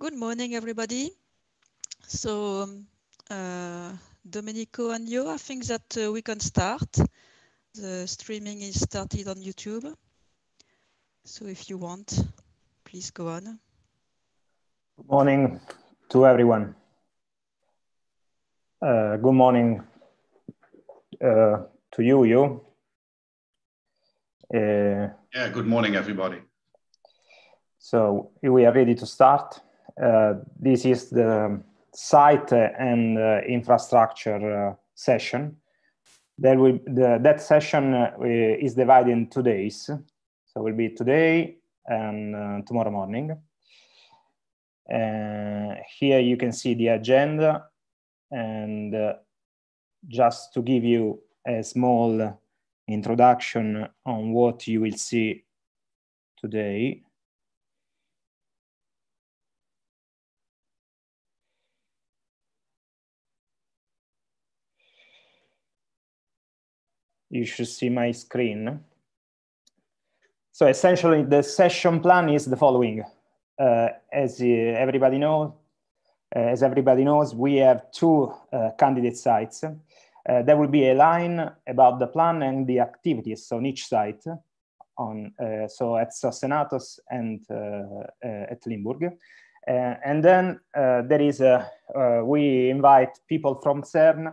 good morning, everybody. So, um, uh, Domenico and you, I think that uh, we can start. The streaming is started on YouTube. So if you want, please go on. Good morning to everyone. Uh, good morning uh, to you, you. Uh, yeah, good morning, everybody. So we are ready to start. Uh, this is the site and uh, infrastructure uh, session. There will the, that session is divided in two days. So it will be today and tomorrow morning. here you can see the agenda and just to give you a small introduction on what you will see today. you should see my screen. So essentially the session plan is the following. Uh, as uh, everybody knows, uh, as everybody knows, we have two uh, candidate sites. Uh, there will be a line about the plan and the activities on each site, on, uh, so at Sassenatos and uh, at Limburg. and then there is a, we invite people from CERN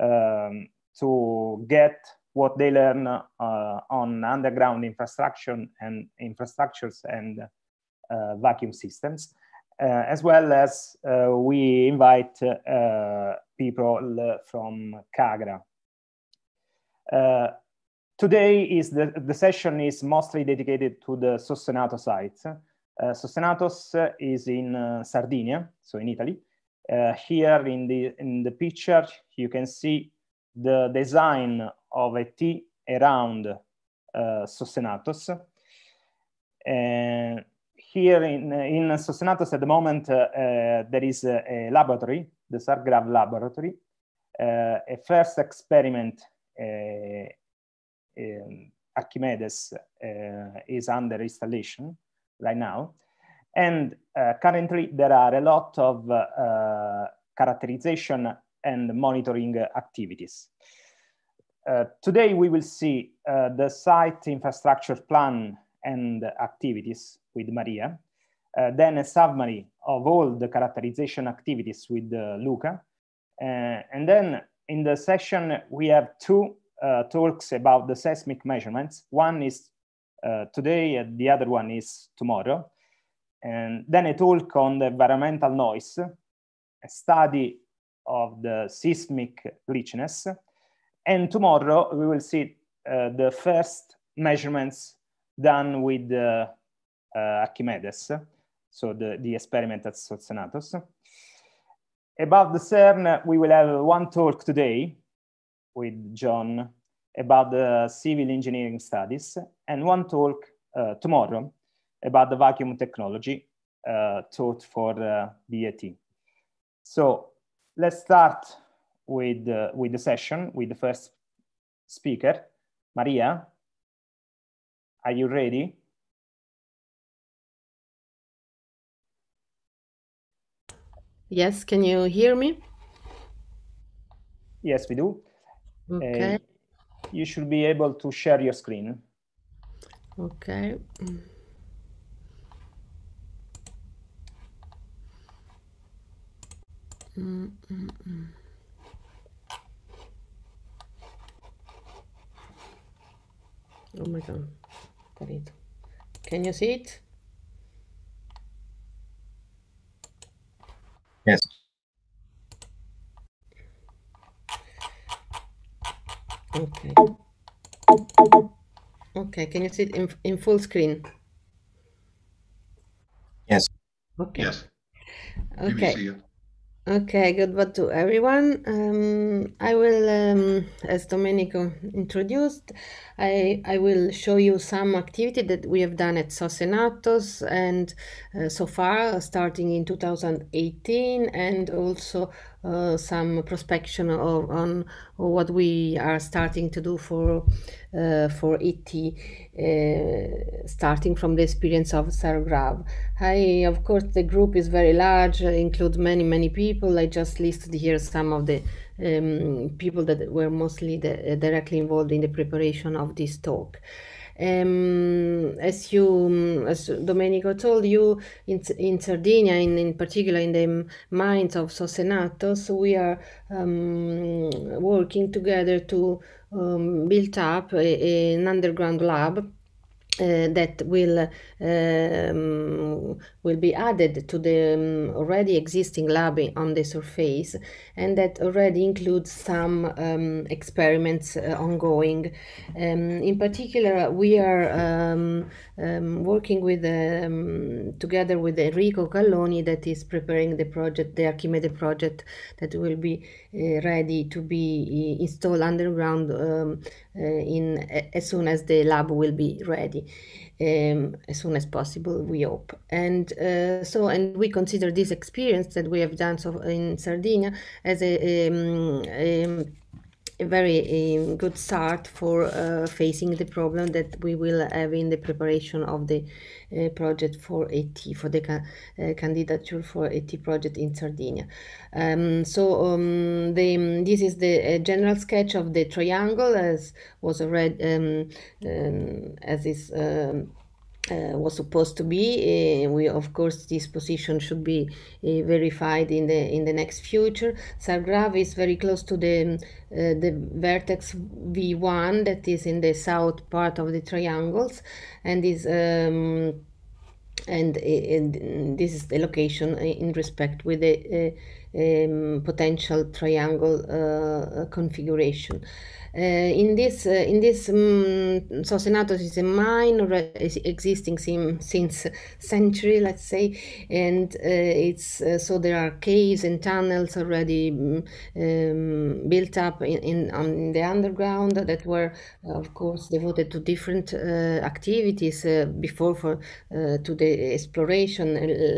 um, to get what they learn uh, on underground infrastructure and infrastructures and uh, vacuum systems, uh, as well as uh, we invite uh, people from Kagra. today is the, the session is mostly dedicated to the Sostenato site. Sostenatos is in Sardinia, so in Italy. here in the, in the picture, you can see the design of a T around uh, Sostenatos. And here in, in Sostenatos at the moment, uh, uh, there is a, a, laboratory, the Sargrav laboratory, uh, a first experiment uh, Archimedes uh, is under installation right now. And currently there are a lot of characterization and monitoring activities. Uh, today we will see uh, the site infrastructure plan and activities with Maria, uh, then a summary of all the characterization activities with uh, Luca. Uh, and then in the session, we have two talks about the seismic measurements. One is today, and the other one is tomorrow. And then a talk on the environmental noise, a study of the seismic richness, and tomorrow we will see uh, the first measurements done with uh, uh Archimedes, so the, the experiment at Sozenatos. About the CERN, we will have one talk today with John about the civil engineering studies and one talk uh, tomorrow about the vacuum technology uh, taught for uh, DAT. So let's start with, uh, with the session, with the first speaker. Maria, are you ready? Yes, can you hear me? Yes, we do. Okay. Uh, you should be able to share your screen. Okay. Mm -mm -mm. Oh my god. Carito. Can you see it? Yes. Okay. Okay, can you see it in, in full screen? Yes. Okay. Yes. Okay. Okay, good. goodbye to everyone. Um, I will, um, as Domenico introduced, I, I will show you some activity that we have done at Sosenatos and uh, so far starting in 2018 and also uh, some prospection of, on what we are starting to do for uh, for ET, uh, starting from the experience of Sargrav. I, of course, the group is very large, uh, includes many, many people. I just listed here some of the um, people that were mostly the, uh, directly involved in the preparation of this talk. Um, as you as Domenico told you in, in Sardinia in, in particular in the mines of Sosenatos we are um, working together to um, Built Up e, e un Underground Lab uh, that will um, will be added to the um, already existing lab on the surface and that already includes some um, experiments uh, ongoing. Um, in particular, we are um, um, working with together with Enrico Calloni that is preparing the project, the Archimede project that will be uh, ready to be uh, installed underground uh, in as soon as the lab will be ready um, as soon as possible, we hope. And uh, so, and we consider this experience that we have done so in Sardinia as a, a, um, a um, a very um, good start for uh, facing the problem that we will have in the preparation of the uh, project for AT, for the ca uh, candidature for AT project in Sardinia. Um, so um, the, this is the uh, general sketch of the triangle as was read, um, um, as is um, uh, was supposed to be. Uh, we, of course, this position should be uh, verified in the in the next future. Sargrave is very close to the mm, uh, the vertex V1 that is in the south part of the triangles, and is. Um, and, eh, and, this is the location in respect with the um, potential triangle uh, uh, configuration. Eh, in this eh, in this um, Sosenatus is a mine existing sim, since century, let's say, and eh, it's so there are caves and tunnels already mm, um, built up in, in, on the underground that were of course devoted to different activities before for to the exploration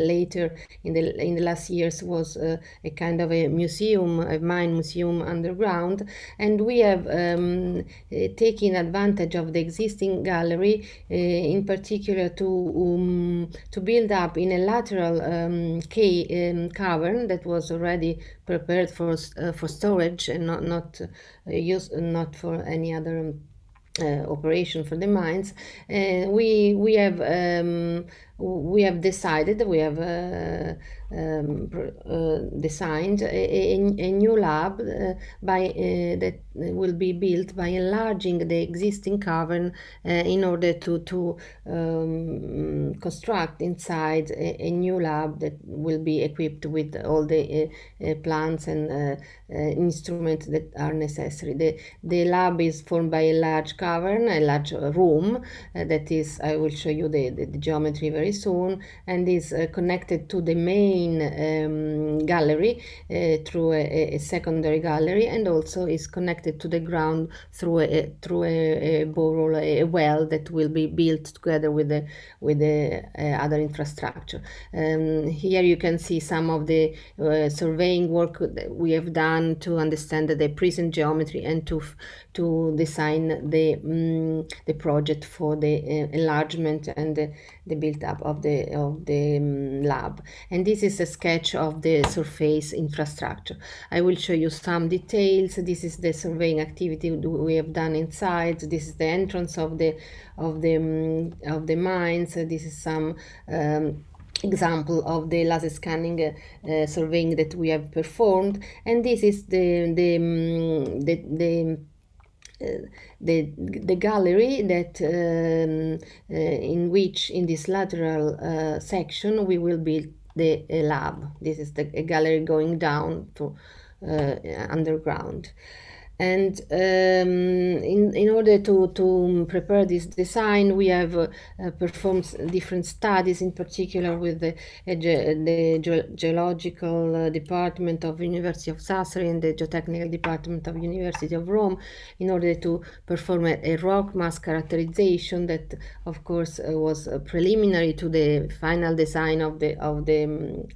later in the in the last years was a kind of a museum, a mine museum underground, and we have. Uh, um, eh, taking advantage of the existing gallery, eh, in particular to, um, to build up in a lateral um, cave, um, cavern that was already prepared for, uh, for storage and not, not uh, used, not for any other um, uh, operation for the mines. Uh, we we have um, we have decided, we have uh, um, uh, designed a, a, a, new lab uh, by uh, that will be built by enlarging the existing cavern uh, in order to to um, construct inside a, a, new lab that will be equipped with all the uh, plants and instruments that are necessary. The the lab is formed by a large cavern, a large room that is. I will show you the the, the geometry very very soon and is uh, connected to the main um, gallery uh, through a, a, secondary gallery and also is connected to the ground through a, through a, a borehole, a well that will be built together with the with the uh, other infrastructure. Um, here you can see some of the surveying work that we have done to understand the present geometry and to to design the um, the project for the uh, enlargement and the the build-up of the, of the um, lab. And this is a sketch of the surface infrastructure. I will show you some details. This is the surveying activity we have done inside. This is the entrance of the, of the, um, of the mines. This is some um, example of the laser scanning uh, uh, surveying that we have performed and this is the the mm, the, the uh, the, the gallery that um, uh, in which in this lateral uh, section we will build the lab. This is the gallery going down to underground. And um, in, in order to, to prepare this design, we have uh, performed different studies, in particular with the, uh, the Ge Geological uh, Department of University of Sassari and the Geotechnical Department of University of Rome, in order to perform a, a rock mass characterization that, of course, uh, was uh, preliminary to the final design of the, of the um,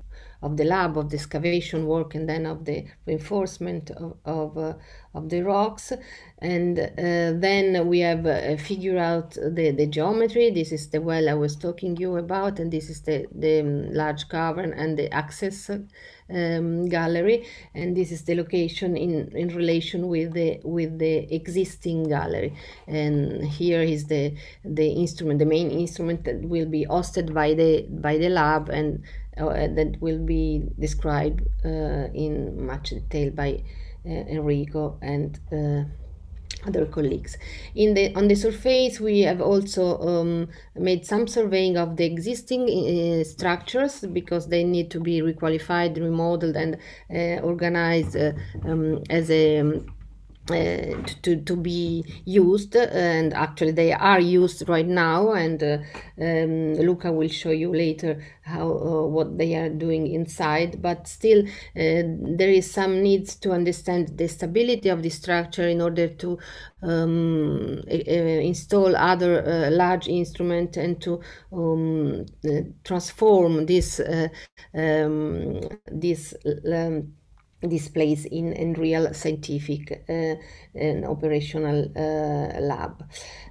of the lab, of the excavation work, and then of the reinforcement of, of, uh, of the rocks. And uh, then we have uh, figure out the, the geometry. This is the well I was talking you about, and this is the, the um, large cavern and the access um, gallery. And this is the location in, in relation with the with the existing gallery. And here is the the instrument, the main instrument that will be hosted by the by the lab and uh, that will be described uh, in much detail by uh, Enrico and uh, other colleagues. In the on the surface, we have also um, made some surveying of the existing uh, structures because they need to be requalified, remodeled, and uh, organized uh, um, as a um, uh, to, to be used and actually they are used right now and uh, um, Luca will show you later how uh, what they are doing inside but still uh, there is some needs to understand the stability of the structure in order to um, install other uh, large instrument and to um, uh, transform this um, this um, displays in, in real scientific uh, and operational uh, lab.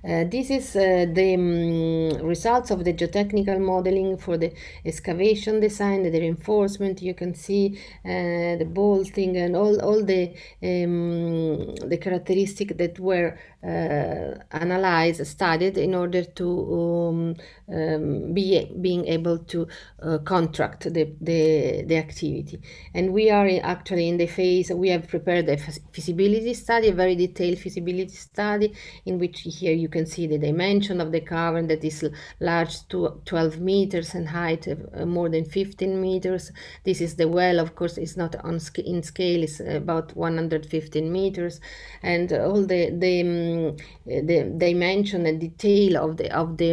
Uh, this is uh, the um, results of the geotechnical modeling for the excavation design, the reinforcement, you can see uh, the bolting and all, all the, um, the characteristics that were uh, analyzed, studied in order to um, um, be being able to uh, contract the, the, the activity. And we are in, actually in the phase, we have prepared a feasibility study, a very detailed feasibility study, in which here you can see the dimension of the cavern that is large to 12 meters and height of uh, more than 15 meters. This is the well, of course, it's not on sc in scale, it's about 115 meters. And all the, the um, Eh, the dimension and detail of the of the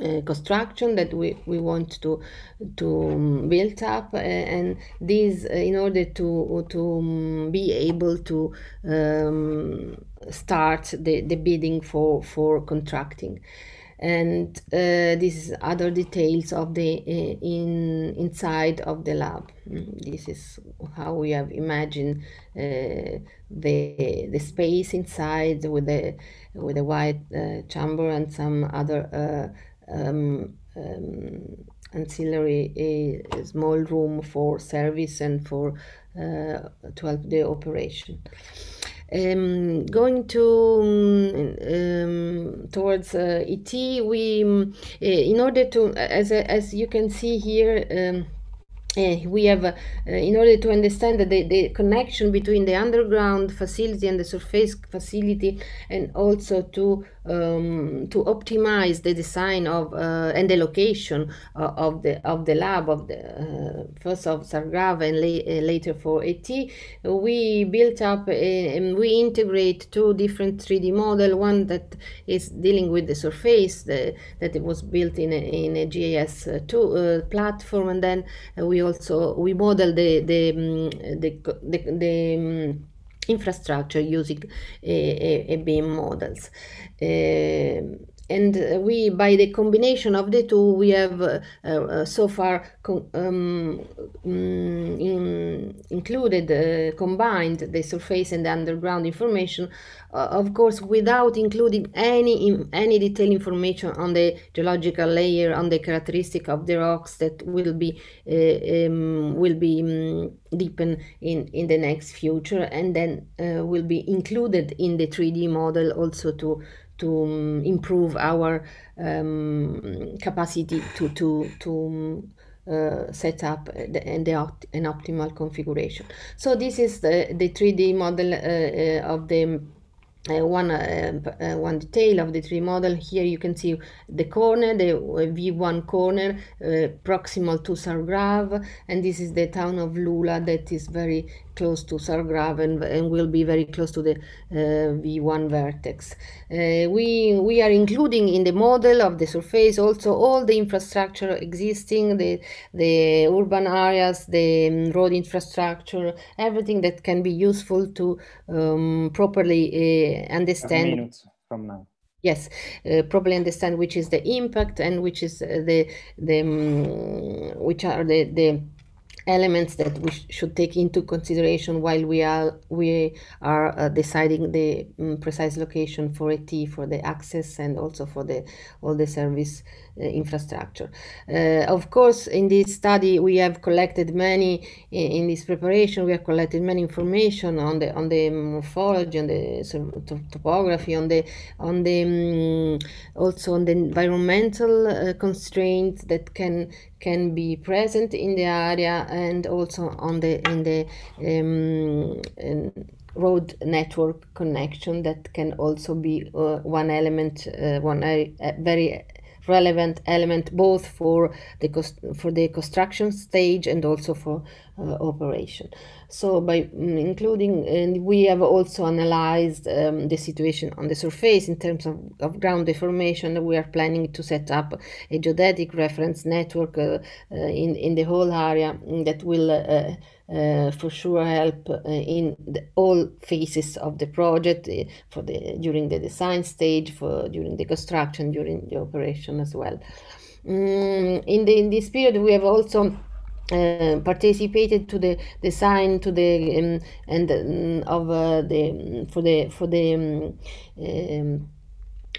uh, construction that we, we want to to mm, build up uh, and this uh, in order to to mm, be able to um, start the, the bidding for for contracting and uh, this is other details of the uh, in inside of the lab mm, this is how we have imagined uh, the the space inside with the with a white uh, chamber and some other uh, um, um, ancillary uh, small room for service and for to help the operation um, going to um, um towards uh, ET, we uh, in order to as as you can see here. Um, uh, we have, uh, in order to understand the, the connection between the underground facility and the surface facility, and also to um, to optimize the design of uh, and the location of the of the lab of the first of Sargrave and la later for AT, we built up a, and we integrate two different 3D model. One that is dealing with the surface the, that it was built in a, in a GIS two platform, and then we also we model the the mm, the the, the mm, infrastructure using a, a, a beam models. Uh, and we by the combination of the two we have uh, uh, so far um, mm, in, included uh, combined the surface and the underground information uh, of course without including any in, any detailed information on the geological layer on the characteristic of the rocks that will be uh, um, will be um, mm, deepened in in the next future and then uh, will be included in the 3d model also to to um, improve our um, capacity to to to um, uh, set up the, and the opt an optimal configuration. So this is the the 3D model uh, uh, of the. Uh, one uh, uh, one detail of the tree model here you can see the corner the v1 corner proximal to Sargrav and this is the town of Lula that is very close to Sargrave and, and will be very close to the uh, V1 vertex. Uh, we, we are including in the model of the surface also all the infrastructure existing, the, the urban areas, the um, road infrastructure, everything that can be useful to um, properly uh, understand. Minutes from now yes uh, probably understand which is the impact and which is the the um, which are the the elements that we sh should take into consideration while we are we are uh, deciding the um, precise location for a T for the access and also for the all the service uh, infrastructure. Uh, of course, in this study, we have collected many, in this preparation, we have collected many information on the, on the morphology, on the topography, on the, on the, um, also on the environmental uh, constraints that can can be present in the area and also on the in the um, road network connection that can also be uh, one element uh, one very relevant element both for the for the construction stage and also for uh, operation. So by mm, including, and we have also analyzed um, the situation on the surface in terms of, of, ground deformation. We are planning to set up a geodetic reference network uh, uh, in, in the whole area mm, that will uh, uh, for sure help eh, in the, all phases of the project eh, for the during the design stage for during the construction during the operation as well mm, in the in this period we have also uh, participated to the design to the um, and um, of uh, the for the for the um,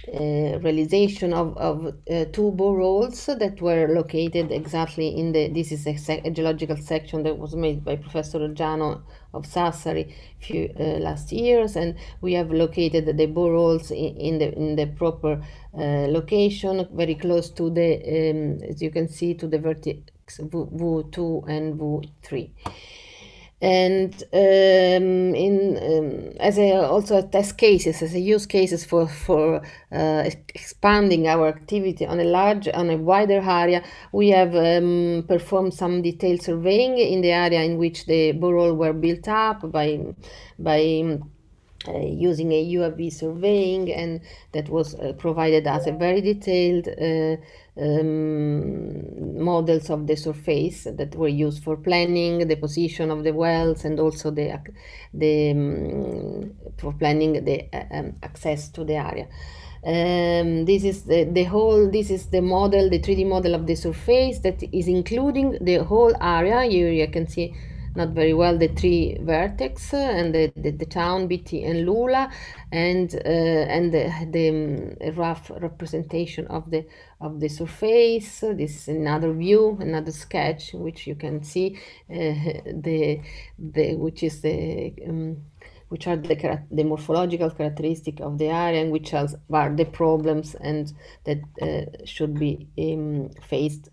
uh, realization of, of uh, two boreholes that were located exactly in the, this is a, a geological section that was made by Professor Giano of Sassari few uh, last years, and we have located the boreholes in, in the in the proper uh, location, very close to the um, as you can see to the vertex V2 and V3 and um, in um, as a, also a test cases as a use cases for for uh, expanding our activity on a large on a wider area we have um, performed some detailed surveying in the area in which the boreholes were built up by by um, uh, using a UAV surveying and that was uh, provided as a very detailed uh, um, models of the surface that were used for planning the position of the wells and also the, the um, for planning the uh, um, access to the area. Um, this is the, the whole, this is the model, the 3D model of the surface that is including the whole area. Here you can see not very well the three vertex uh, and the, the, the town BT and Lula and uh, and the, the um, rough representation of the of the surface. This is another view, another sketch, which you can see uh, the, the, which is the, um, which are the, the morphological characteristic of the area and which are the problems and that uh, should be um, faced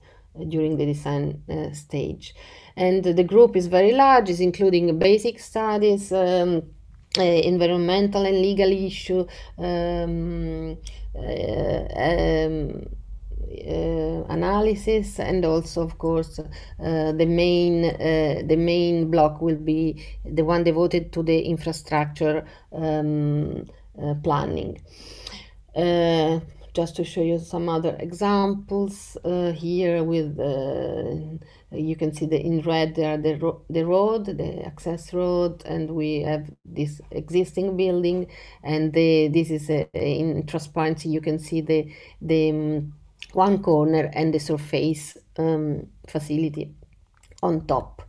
during the design uh, stage. And the group is very large, is including basic studies, um, uh, environmental and legal issue, um, uh, um uh, analysis and also of course uh, the main uh, the main block will be the one devoted to the infrastructure um, planning just to show you some other examples uh, here with uh, you can see the in red there are the, ro the road the access road and we have this existing building and the, this is a, in transparency you can see the the um, one corner and the surface um, facility on top.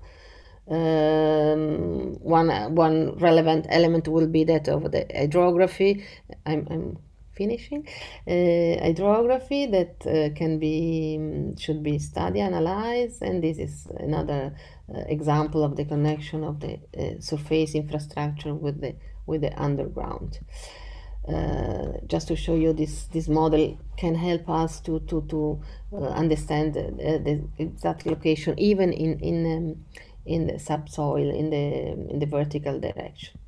Um, one one relevant element will be that of the hydrography. I'm, I'm finishing uh, hydrography that uh, can be um, should be studied, analyzed, and this is another uh, example of the connection of the uh, surface infrastructure with the with the underground. Uh, just to show you this this model can help us to to to uh, understand uh, the exact location even in in um, in the subsoil in the in the vertical direction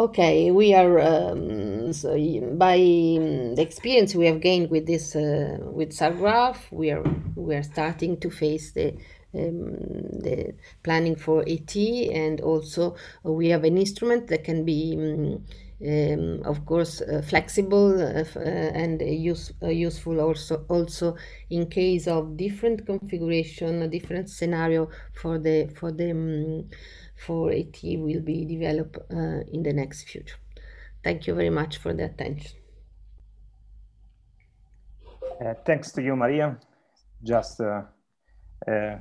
okay we are um, so by um, the experience we have gained with this uh, with SARgraph we are we are starting to face the um, the planning for et, and also we have an instrument that can be um, um, of course uh, flexible uh, uh and use, useful also also in case of different configuration different scenario for the for the um, for it will be developed uh, in the next future thank you very much for the attention uh, thanks to you maria just in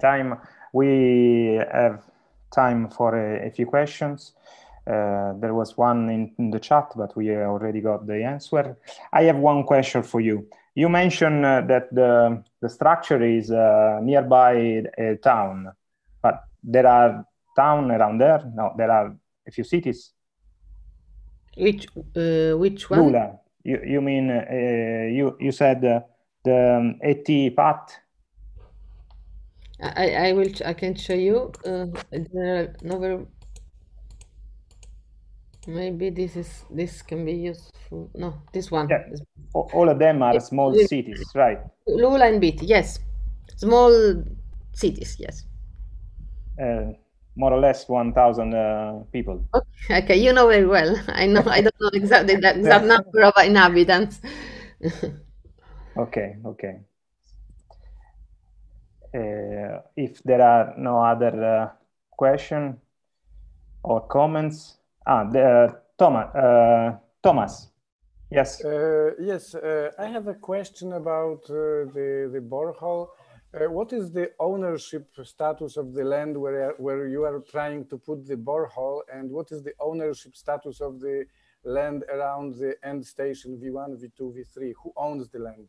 time we have time for a, a few questions uh, there was one in, in, the chat, but we already got the answer. I have one question for you. You mentioned uh, that the, the structure is uh, nearby a town, but there are town around there? No, there are a few cities. Which, uh, which one? Lula. You, you mean, uh, you, you said the um, AT path I, I will. I can show you. Uh, there are Maybe this is this can be useful. No, this one. Yeah. All of them are small cities, right? Lula and Biti, yes. Small cities, yes. Uh, more or less 1,000 uh, people. Okay. okay, you know very well. I know. I don't know exactly That exact number of inhabitants. okay, okay. Uh, if there are no other uh, question or comments, Ah, the, uh, Thomas. Uh, Thomas. Yes. Uh, yes, I have a question about the, the borehole. what is the ownership status of the land where, where you are trying to put the borehole, and what is the ownership status of the land around the end station V1, V2, V3? Who owns the land?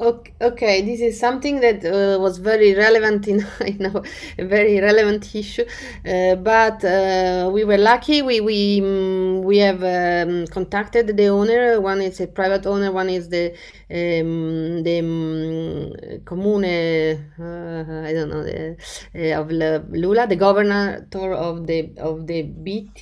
Okay, okay, this is something that uh, was very relevant in, I know a very relevant issue, uh, but uh, we were lucky. We we mm, we have um, contacted the owner. One is a private owner. One is the um, the um, comune. Uh, I don't know the, uh, of Lula, the governor of the of the BT.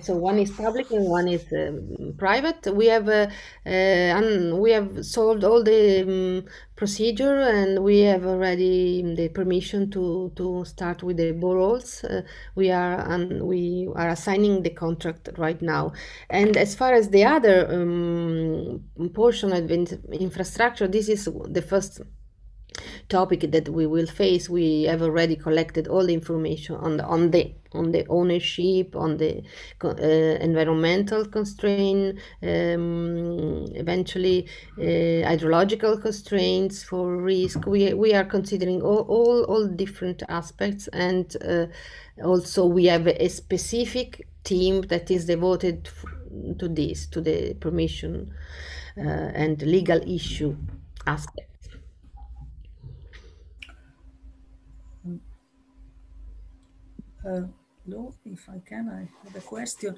Uh, so one is public and one is um, private. We have we have sold all the mm, procedure and we have already mm, the permission to, to start with the borals. Uh, we are um, we are assigning the contract right now. And as far as the other um, portion of infrastructure, this is the first topic that we will face we have already collected all the information on the on the on the ownership on the uh, environmental constraint um, eventually uh, hydrological constraints for risk we, we are considering all, all all different aspects and uh, also we have a specific team that is devoted to this to the permission uh, and legal issue aspect Uh, hello, if I can, I have a question.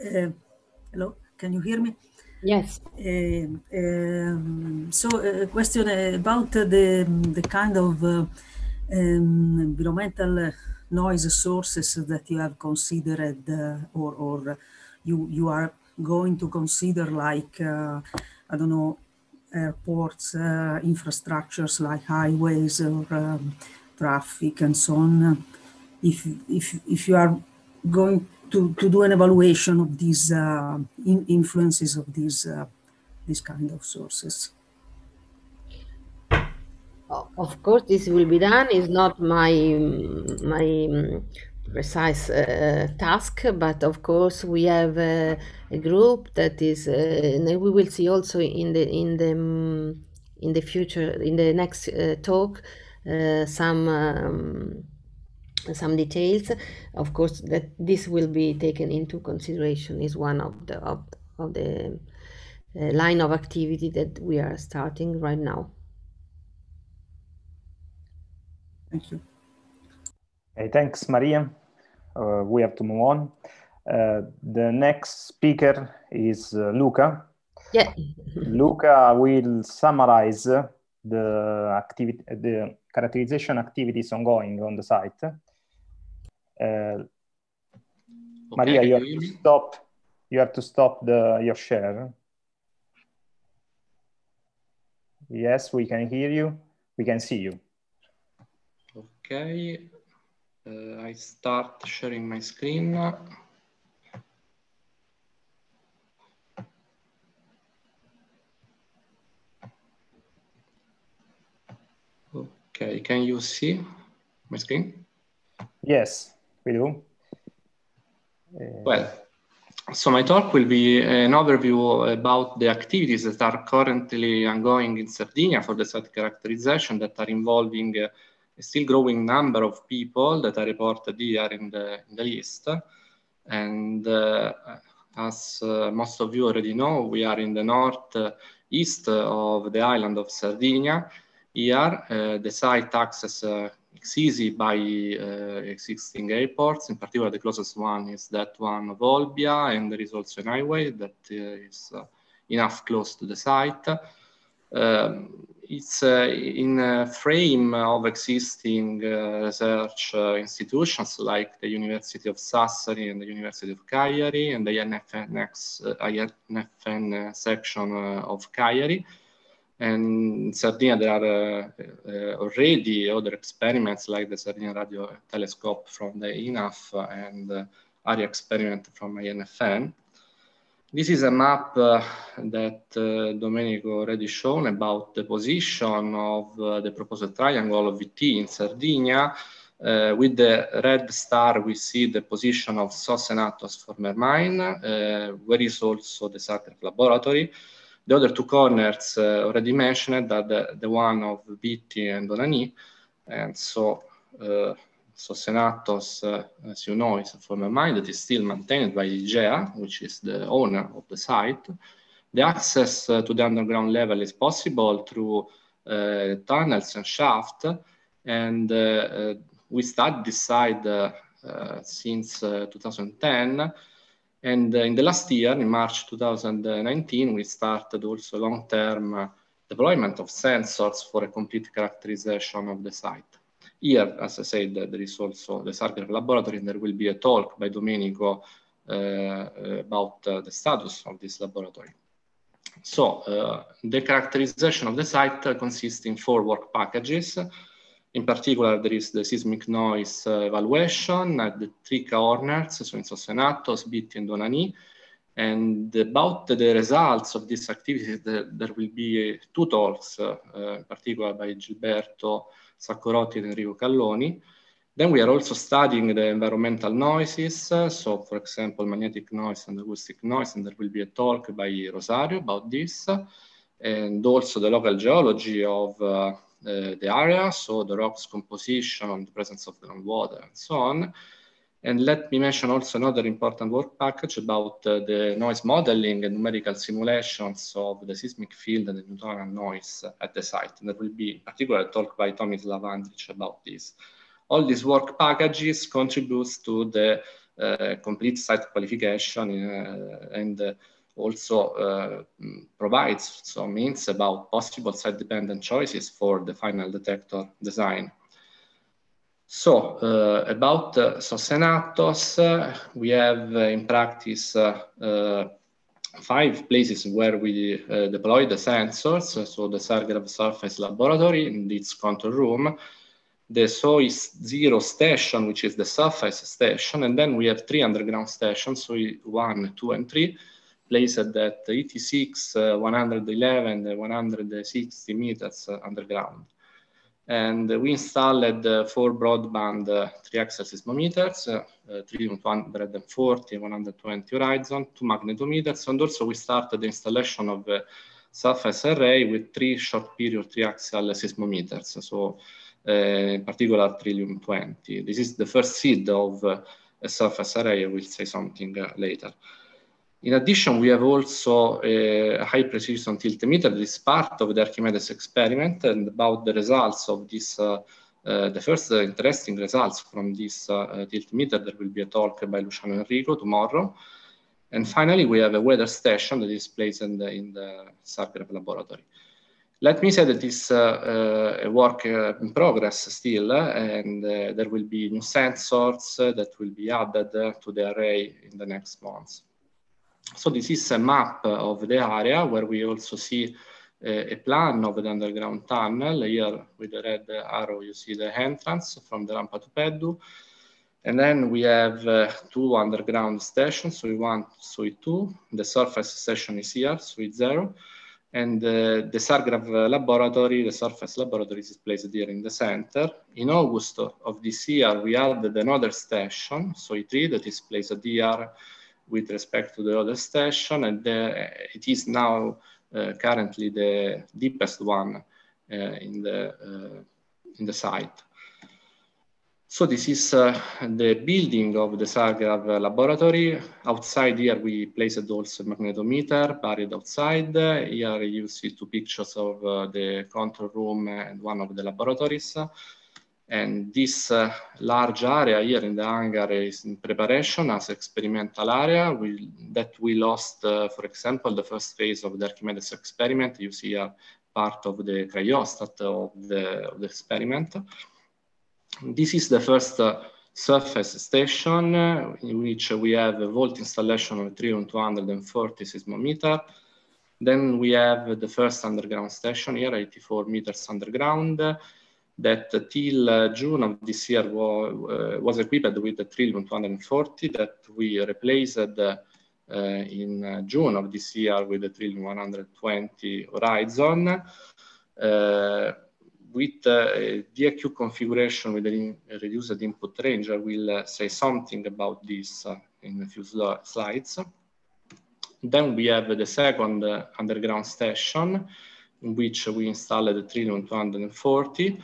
Uh, hello, can you hear me? Yes. Uh, um, so, uh, a question about the the kind of uh, um, environmental noise sources that you have considered, or or you you are going to consider, like I don't know, airports, infrastructures like highways or um, traffic and so on if if if you are going to, to do an evaluation of these uh, in influences of these uh, these kind of sources. Of course, this will be done. It's not my my precise uh, task, but of course we have a, a group that is, uh, and we will see also in the in the mm, in the future in the next uh, talk uh, some. Um, some details of course that this will be taken into consideration is one of the of, of the uh, line of activity that we are starting right now thank you hey thanks maria uh, we have to move on uh, the next speaker is uh, luca yeah luca will summarize the activity the characterization activities ongoing on the site uh, okay, Maria, you have to stop. You have to stop the your share. Yes, we can hear you. We can see you. Okay, uh, I start sharing my screen. Okay, can you see my screen? Yes we do. Uh, well, so my talk will be an overview about the activities that are currently ongoing in Sardinia for the site characterization that are involving uh, a still growing number of people that are reported here in the, in the list. And uh, as uh, most of you already know, we are in the northeast uh, of the island of Sardinia. Here, uh, the site access it's easy by uh, existing airports. In particular, the closest one is that one of Olbia, and there is also an highway that uh, is uh, enough close to the site. Um, it's uh, in a frame of existing uh, research uh, institutions like the University of Sassari and the University of Cagliari and the INFN section of Cagliari. And in Sardinia, there are uh, uh, already other experiments like the Sardinia Radio Telescope from the INAF and uh, ARIA experiment from INFN. This is a map uh, that uh, Domenico already shown about the position of uh, the proposed triangle of VT in Sardinia. Uh, with the red star, we see the position of Sosenatos former mine, uh, where is also the SACREF laboratory. The other two corners uh, already mentioned are the, the one of Bitti and Donani. And so, uh, so Senatos, uh, as you know, is a former mine that is still maintained by IGEA, which is the owner of the site. The access uh, to the underground level is possible through uh, tunnels and shafts, And uh, we started this site since 2010 and uh, in the last year, in March 2019, we started also long-term uh, deployment of sensors for a complete characterization of the site. Here, as I said, there is also the Sargrave laboratory, and there will be a talk by Domenico uh, uh, about uh, the status of this laboratory. So uh, the characterization of the site consists in four work packages. In particular, there is the seismic noise uh, evaluation at the three corners, so in Sossenato, Sbitti, and Donani. And about the results of this activity, there will be uh, two talks, uh, uh, in particular by Gilberto Saccorotti and Enrico Calloni. Then we are also studying the environmental noises, so for example, magnetic noise and acoustic noise, and there will be a talk by Rosario about this, and also the local geology of uh, uh, the, area, so the rocks composition, the presence of groundwater, and so on. And let me mention also another important work package about uh, the noise modeling and numerical simulations of the seismic field and the Newtonian noise at the site. And there will be a particular talk by Tomislav Andrich about this. All these work packages contributes to the uh, complete site qualification uh, and uh, also uh, mm, provides some hints about possible site-dependent choices for the final detector design. So uh, about uh, Sosenatos, uh, we have uh, in practice uh, five places where we deploy the sensors. So the Sargrave Surface Laboratory in its control room, the SOIS zero station, which is the surface station, and then we have three underground stations, so one, two, and three, placed at 86, uh, 111, uh, 160 meters uh, underground. And we installed four broadband three-axis seismometers, uh, 340 120 horizon, two magnetometers, and also we started the installation of a surface array with three short-period three-axial seismometers. So uh, in particular Trillium 20. This is the first seed of uh, a surface array. I will say something uh, later. In addition, we have also a eh, high precision tilt meter that is part of the Archimedes experiment and about the results of this, uh, uh, the first interesting results from this uh, tilt meter, there will be a talk by Luciano Enrico tomorrow. And finally, we have a weather station that is placed in the, in the Zagreb laboratory. Let me say that this uh, uh, a work uh, in progress still, and there will be new sensors that will be added to the array in the next months. So this is a map of the area where we also see eh, a plan of the underground tunnel. Here with the red arrow, you see the entrance from the Rampa to Peddu. And then we have uh, two underground stations, Sui 1, Sui 2. The surface station is here, Sui 0. And uh, the Sargraph laboratory, the surface laboratory is placed here in the center. In August of this year, we added another station, Sui 3, that is placed here with respect to the other station, and the, it is now uh, currently the deepest one uh, in the uh, in the site. So this is uh, the building of the Zagreb laboratory. Outside here we placed also a magnetometer buried outside. Here you see two pictures of uh, the control room and one of the laboratories. And this uh, large area here in the hangar is in preparation as experimental area we, that we lost, uh, for example, the first phase of the Archimedes experiment. You see a part of the cryostat of the, of the experiment. This is the first uh, surface station uh, in which we have a volt installation of 3,240 seismometer. Then we have the first underground station here, 84 meters underground that till uh, June of this year wa uh, was equipped with the Trillium 240 that we replaced uh, in June of this year with the Trillium 120 Horizon. with uh, DAQ configuration with a reduced input range, I will say something about this in a few slides. Then we have the second uh, underground station in which we installed the Trillium 240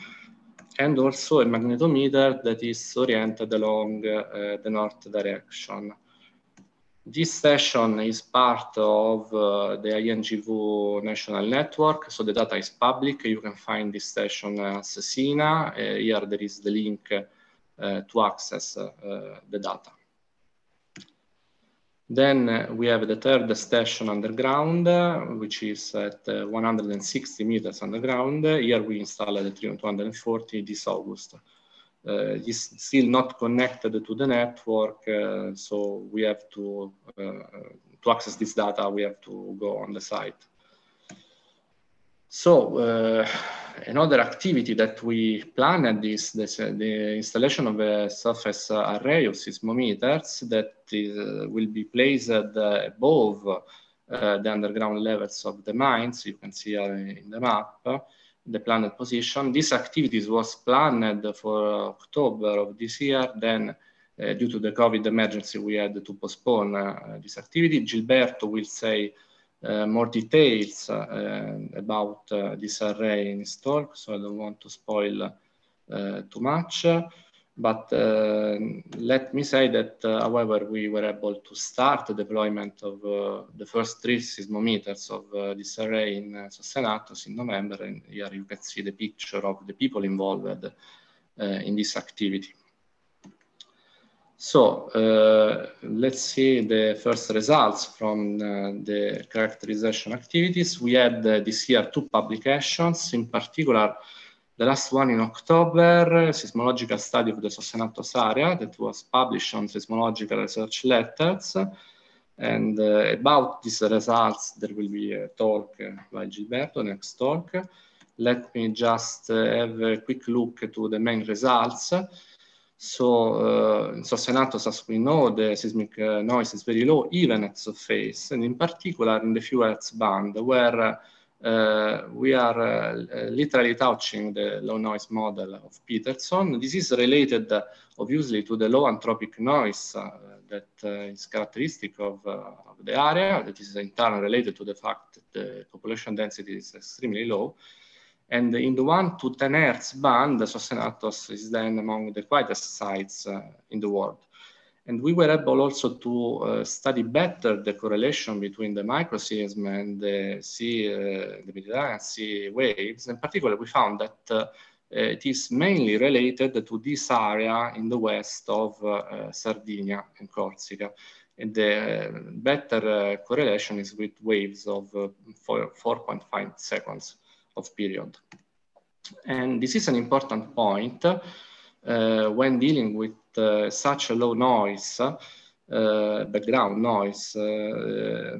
and also a magnetometer that is oriented along uh, the north direction. This session is part of uh, the INGV national network, so the data is public. You can find this session as SINA. Uh, here there is the link uh, to access uh, the data. Then uh, we have the third station underground, uh, which is at uh, 160 meters underground. Here we installed the 240 this August. Uh, still not connected to the network, uh, so we have to, uh, to access this data, we have to go on the site. So uh, another activity that we planned is this, uh, the installation of a surface array of seismometers that is, uh, will be placed uh, above uh, the underground levels of the mines. You can see uh, in the map the planned position. This activity was planned for October of this year. Then, due to the COVID emergency, we had to postpone this activity. Gilberto will say uh, more details uh, about uh, this array in stock, so I don't want to spoil too much. But let me say that, however, we were able to start the deployment of the first three seismometers of this array in uh, Sassenatos in November, and here you can see the picture of the people involved in this activity. So uh, let's see the first results from uh, the characterization activities. We had uh, this year two publications, in particular, the last one in October, Seismological Study of the Sosenatos Area, that was published on Seismological Research Letters. And uh, about these results, there will be a talk uh, by Gilberto, next talk. Let me just uh, have a quick look to the main results. So eh, in surface analysis, as we know, the seismic eh, noise is very low, even at surface, and in particular in the few hertz band, where uh, we are uh, literally touching the low noise model of Peterson. This is related uh, obviously to the low anthropic noise that is characteristic of, of, the area, that is in turn related to the fact that the population density is extremely low. And in the 1 to 10 Hertz band, Sosenatos is then among the quietest sites uh, in the world. And we were able also to uh, study better the correlation between the microseism and the sea, uh, the Mediterranean sea waves. In particular, we found that uh, uh, it is mainly related to this area in the west of uh, Sardinia and Corsica. And the better correlation is with waves of 4.5 seconds of period. And this is an important point uh, when dealing with uh, such a low noise, uh, background noise. Uh,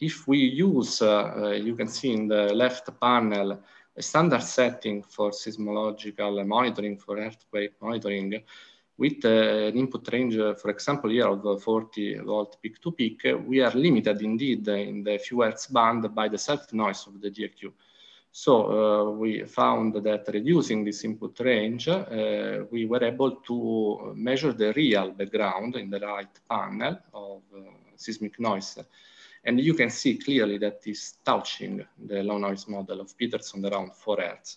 if we use, uh, uh, you can see in the left panel, a standard setting for seismological monitoring, for earthquake monitoring, with an input range, for example, here of 40 volt peak to peak, we are limited indeed in the few hertz band by the self noise of the DAQ. So uh, we found that reducing this input range, uh, we were able to measure the real background in the right panel of uh, seismic noise. And you can see clearly that is touching the low noise model of Peterson around 4 Hertz.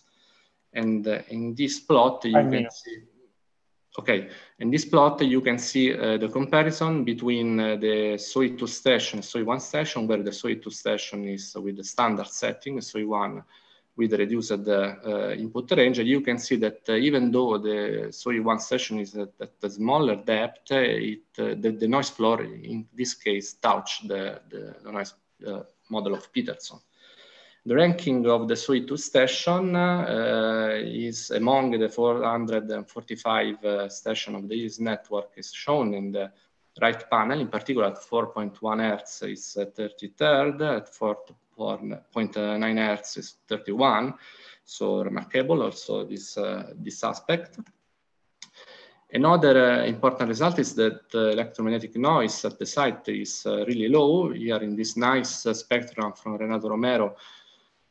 And uh, in this plot, you I can see Okay, in this plot, you can see uh, the comparison between uh, the SOI2 station, SOI1 station, where the SOI2 station is with the standard setting, SOI1 with the reduced uh, uh, input range, you can see that uh, even though the SOI1 session is at, at a smaller depth, it, the, the, noise floor in this case touched the, the noise model of Peterson. The ranking of the SOI2 station uh, is among the 445 uh, station of this network is shown in the right panel, in particular at 4.1 Hz is uh, 33rd, at 4.2 or 0.9 hertz is 31. So remarkable also this, uh, this aspect. Another uh, important result is that uh, electromagnetic noise at the site is uh, really low, here in this nice uh, spectrum from Renato Romero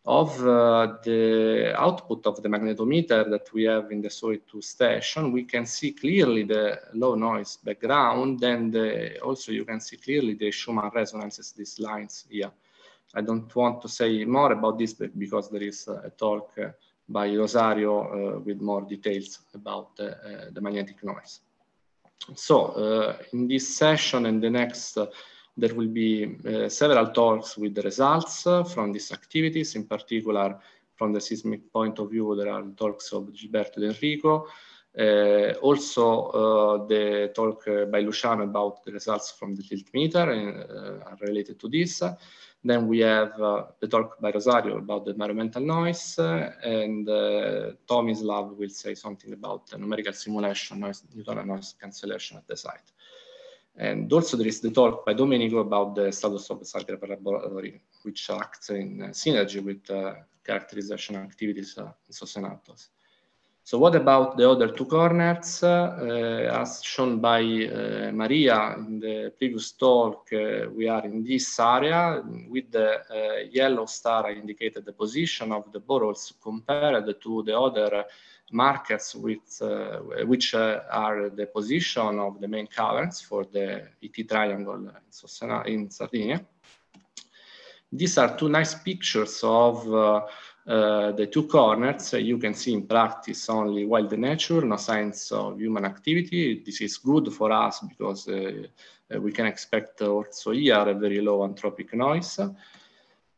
of uh, the output of the magnetometer that we have in the soi 2 station, we can see clearly the low noise background and also you can see clearly the Schumann resonances, these lines here. I don't want to say more about this because there is uh, a talk uh, by Rosario uh, with more details about the magnetic noise. So in this session and the next, there will be several talks with the results from these activities, in particular from the seismic point of view, there are talks of Gilberto Enrico. uh, also, uh, the talk uh, by Luciano about the results from the tilt meter are related to this. Then we have uh, the talk by Rosario about the environmental noise, uh, and uh, lab will say something about the numerical simulation noise, neutral noise cancellation at the site. And also there is the talk by Domenico about the status of the Zagreb laboratory, which acts in uh, synergy with uh, characterization activities uh, in Sosenatos. So what about the other two corners? Uh, as shown by uh, Maria in the previous talk, uh, we are in this area with the uh, yellow star I indicated the position of the boreholes compared to the other markets, with, uh, which uh, are the position of the main caverns for the ET triangle in, in Sardinia. These are two nice pictures of uh, the two corners uh, you can see in practice only wild nature, no signs of human activity. This is good for us because uh, we can expect also here a very low anthropic noise.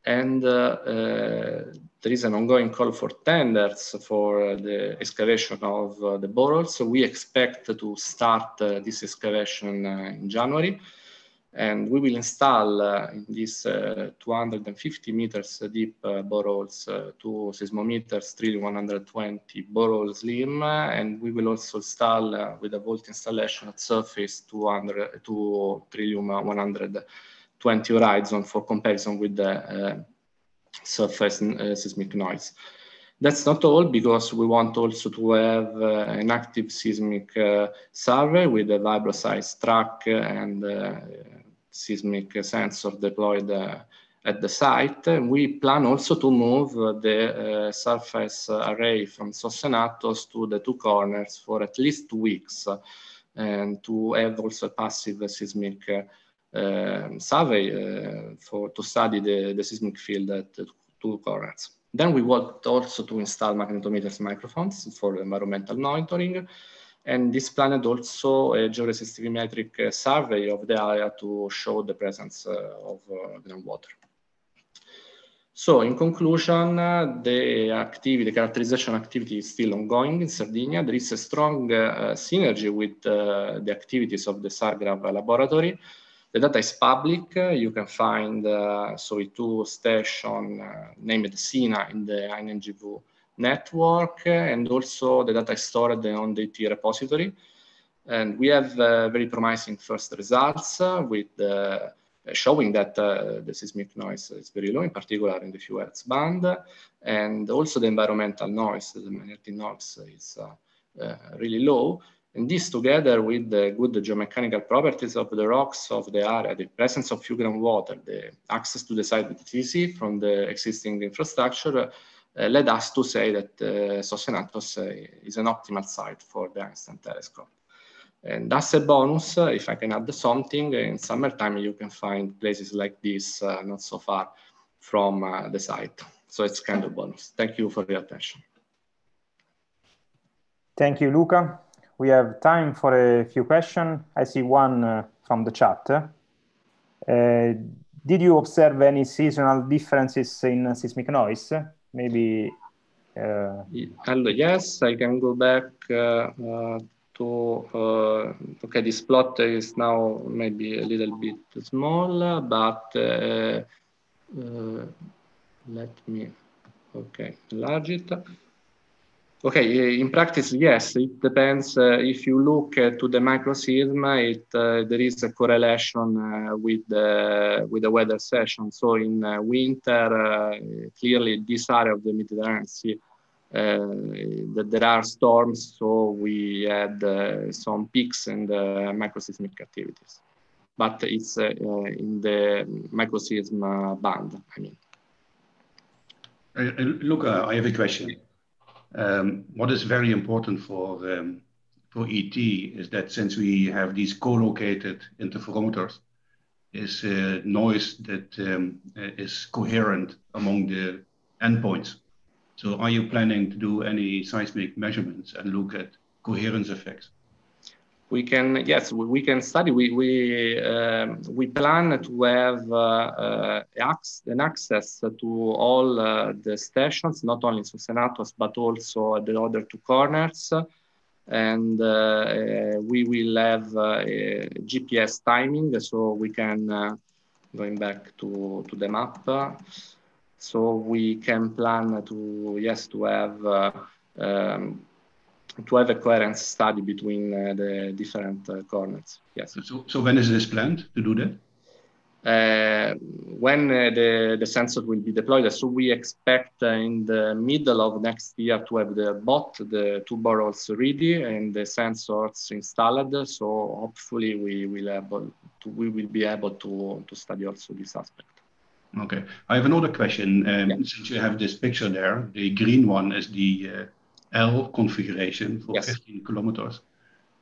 And there is an ongoing call for tenders for the excavation of the boreholes. So we expect to start this excavation in January and we will install uh, in these uh, 250 meters deep uh, boreholes uh, two seismometers, drilling 120 borehole slim, and we will also install uh, with a bolt installation at surface 200 to trillium uh, 120 horizon for comparison with the uh, surface seismic noise. That's not all because we want also to have uh, an active seismic uh, survey with a vibro size track and uh, seismic sensor deployed uh, at the site. We plan also to move the uh, surface array from Sossenatos to the two corners for at least two weeks uh, and to have also a passive seismic uh, um, survey uh, for, to study the, the seismic field at the two corners. Then we want also to install magnetometers microphones for environmental monitoring. And this planned also a uh, georesistivimetric uh, survey of the area to show the presence uh, of groundwater. So in conclusion, uh, the activity, the characterization activity is still ongoing in Sardinia. There is a strong uh, synergy with uh, the activities of the Sargrav laboratory. The data is public. you can find uh, SOI2 station named SINA in the INGV network and also the data is stored on the IT repository. And we have uh, very promising first results uh, with uh, showing that uh, the seismic noise is very low, in particular in the few hertz band, and also the environmental noise, the magnetic noise is uh, uh, really low. And this together with the good geomechanical properties of the rocks of the area, the presence of few groundwater, the access to the site with easy from the existing infrastructure, Eh, led us to say that uh, is an optimal site for the Einstein telescope. And as a bonus, if I can add something, in summertime you can find places like this uh, not so far from uh, the site. So it's kind of bonus. Thank you for your attention. Thank you, Luca. We have time for a few questions. I see one uh, from the chat. Uh, did you observe any seasonal differences in seismic noise? maybe. Uh, allora, yes, I can go back uh, uh, to, uh, okay, this plot is now maybe a little bit small, but uh, uh, let me, okay, enlarge it. Okay, in practice, yes, it depends. Uh, if you look uh, to the microseism, it, uh, there is a correlation uh, with the, with the weather session. So in uh, winter, uh, clearly this area of the Mediterranean Sea, that there are storms, so we had some peaks in the microseismic activities. But it's in the microseism band, I mean. Luca, I have a question. Um, what is very important for, um, for ET is that since we have these co-located interferometers, is uh, noise that um, uh, is coherent among the endpoints. So are you planning to do any seismic measurements and look at coherence effects? we can yes we, we can study we we um, we plan to have uh, uh, an access to all uh, the stations not only in Susenatos but also the other two corners and uh, uh, we will have uh, GPS timing so we can going back to to the map so we can plan to yes to have um, to have a coherence study between uh, the different uh, corners. Yes. So, so when is this planned to do that? Uh, when uh, the, the sensor will be deployed. So we expect uh, in the middle of next year to have the bot, the two barrels ready and the sensors installed. So hopefully we will able to, we will be able to, to study also this aspect. Okay, I have another question. Um, yeah. Since you have this picture there, the green one is the uh, L configuration for yes. 15 kilometers.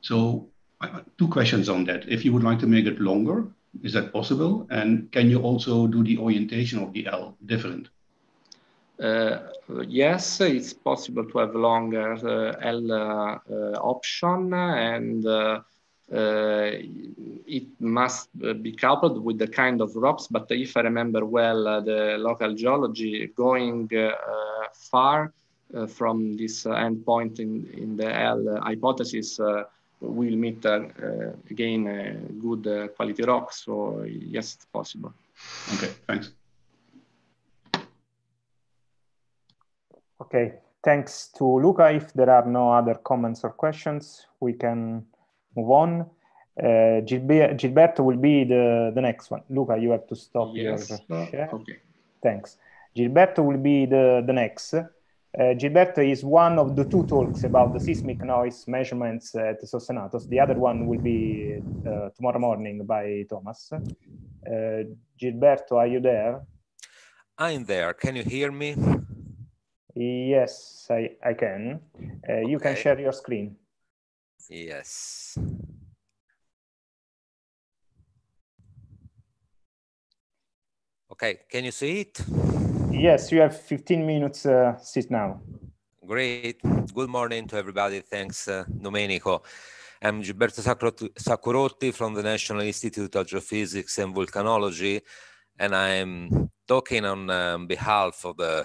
So two questions on that. If you would like to make it longer, is that possible? And can you also do the orientation of the L different? Uh, yes, it's possible to have longer uh, L uh, option, and uh, uh, it must be coupled with the kind of rocks. But if I remember well, uh, the local geology going far uh, from this uh, endpoint in, in the L uh, hypothesis will meet again good quality rock. So yes, it's possible. Okay, thanks. Okay, thanks to Luca. If there are no other comments or questions, we can move on. Uh, Gilbert, Gilberto will be the, the next one. Luca, you have to stop yes. your share. Okay. Thanks. Gilberto will be the, the next. Uh, Gilberto is one of the two talks about the seismic noise measurements at Sostenatos. The other one will be uh, tomorrow morning by Thomas. Uh, Gilberto, are you there? I'm there. Can you hear me? Yes, I, I can. Okay. Uh, you can share your screen. Yes. Okay, can you see it? yes, you have 15 minutes uh, sit now. Great. Good morning to everybody. Thanks, uh, Domenico. I'm Gilberto Saccurotti from the National Institute of Geophysics and Volcanology, and I'm talking on um, behalf of the, uh,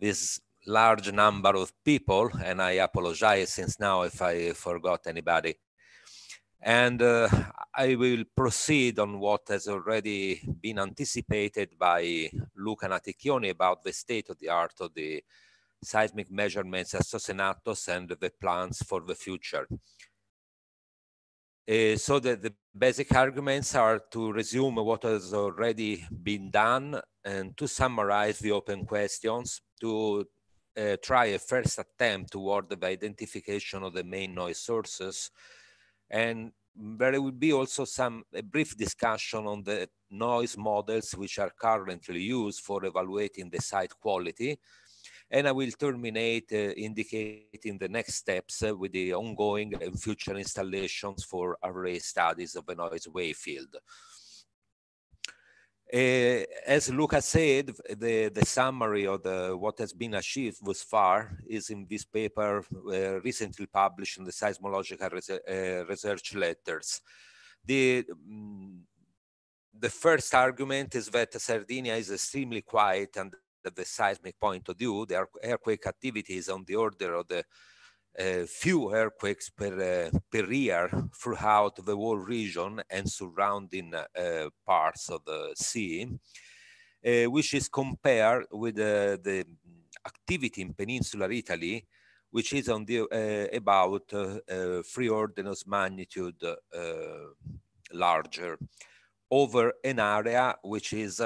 this large number of people, and I apologize since now if I forgot anybody. And uh, I will proceed on what has already been anticipated by Luca Naticchioni about the state of the art of the seismic measurements at Sosenatos and the plans for the future. Uh, so the, the basic arguments are to resume what has already been done and to summarize the open questions, to uh, try a first attempt toward the identification of the main noise sources, and there will be also some a brief discussion on the noise models which are currently used for evaluating the site quality. And I will terminate uh, indicating the next steps uh, with the ongoing and future installations for array studies of the noise wave field. Uh, as Luca said, the, the summary of the, what has been achieved thus far is in this paper uh, recently published in the Seismological uh, Research Letters. The, um, the first argument is that Sardinia is extremely quiet and the seismic point of view. The earthquake activity is on the order of the few earthquakes per, uh, per year throughout the whole region and surrounding uh, parts of the sea, uh, which is compared with uh, the activity in peninsular Italy, which is on the, uh, about three of magnitude larger over an area which is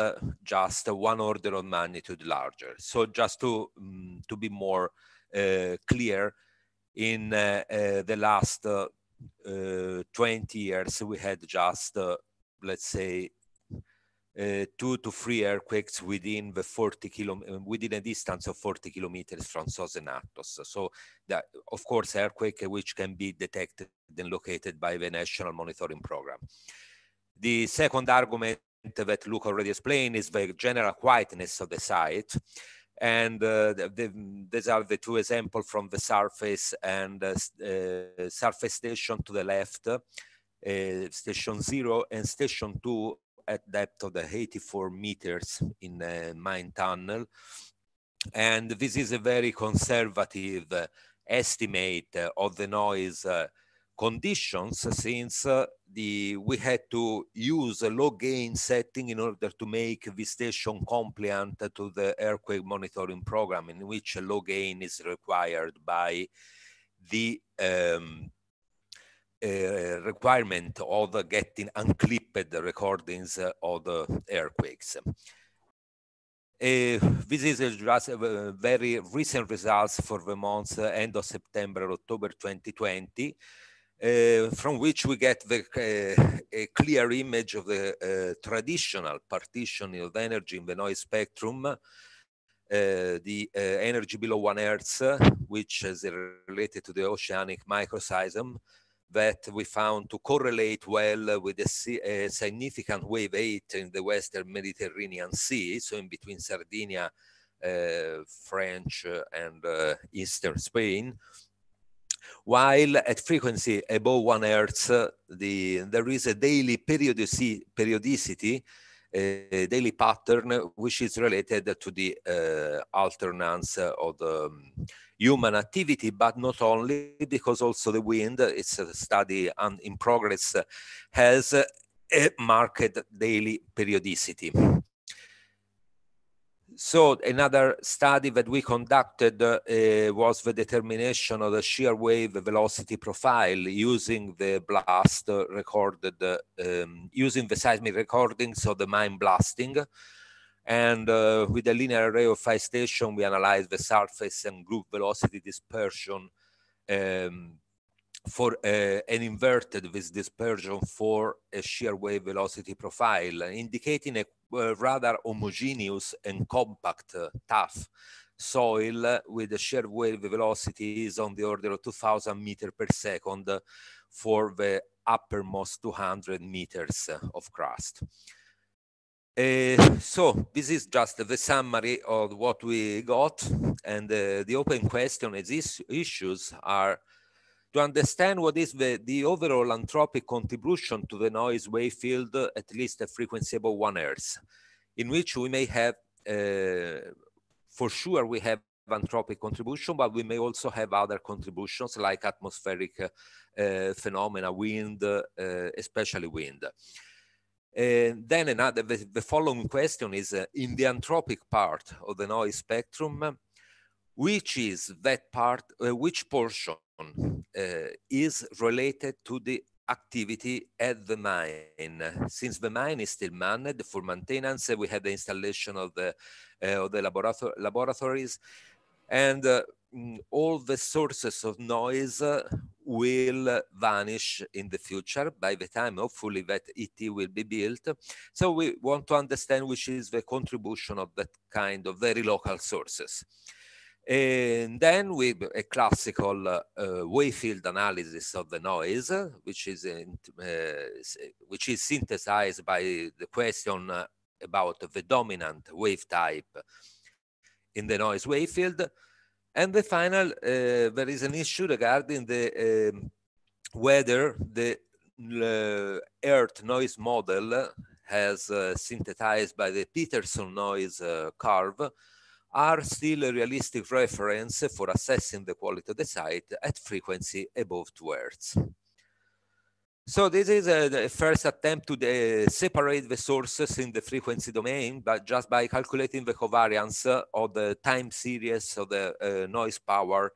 just one order of magnitude larger. So just to, um, to be more clear, in uh, uh, the last uh, 20 years, we had just, let's say, two to three earthquakes within the 40 km within a distance of 40 kilometers from Sosenatos. So, that, of course, earthquake which can be detected and located by the National Monitoring Program. The second argument that Luke already explained is the general quietness of the site and uh, the, these are the two examples from the surface and uh, uh, surface station to the left, uh, station zero and station two at depth of the 84 meters in the mine tunnel. And this is a very conservative uh, estimate of the noise uh, conditions since uh, the, we had to use a low gain setting in order to make the station compliant to the earthquake monitoring program in which a low gain is required by the um, uh, requirement of getting unclipped recordings of the earthquakes. Uh, this is just a uh, very recent results for the months uh, end of September, October 2020. Uh, from which we get the, uh, a clear image of the uh, traditional partition of energy in the noise spectrum uh, the uh, energy below one hertz, which is related to the oceanic microseism, that we found to correlate well with a, significant wave height in the Western Mediterranean Sea, so in between Sardinia, French, and Eastern Spain, while at frequency above 1 hertz, uh, the, there is a daily periodici periodicity, a daily pattern, which is related to the uh, alternance of the um, human activity, but not only, because also the wind, it's a study and in progress, has a marked daily periodicity so another study that we conducted uh, was the determination of the shear wave velocity profile using the blast recorded, um, using the seismic recordings of the mine blasting. And uh, with the linear array of five station, we analyzed the surface and group velocity dispersion um, for uh, an inverted with dispersion for a shear wave velocity profile, indicating a uh, rather homogeneous and compact uh, tough soil with a shear wave velocity is on the order of 2000 meters per second for the uppermost 200 meters of crust. Uh, so this is just the summary of what we got and uh, the open question is these issues are to understand what is the, the overall anthropic contribution to the noise wave field at least a frequency above one hertz, in which we may have, uh, for sure, we have anthropic contribution, but we may also have other contributions like atmospheric uh, phenomena, wind, uh, especially wind. And then another, the, the following question is uh, in the anthropic part of the noise spectrum, which is that part, uh, which portion uh, is related to the activity at the mine. Since the mine is still manned for maintenance, we had the installation of the, uh, of the laborator laboratories and uh, mm, all the sources of noise will vanish in the future by the time hopefully that ET will be built. So we want to understand which is the contribution of that kind of very local sources. And then we a classical uh, wave-field analysis of the noise, which is in, uh, which is synthesized by the question uh, about the dominant wave type in the noise wave field. And the final, uh, there is an issue regarding the um, whether the uh, Earth noise model has uh, synthesized by the Peterson noise uh, curve are still a realistic reference for assessing the quality of the site at frequency above 2 Hz. So this is a, uh, the first attempt to uh, separate the sources in the frequency domain, but just by calculating the covariance of the time series of the uh, noise power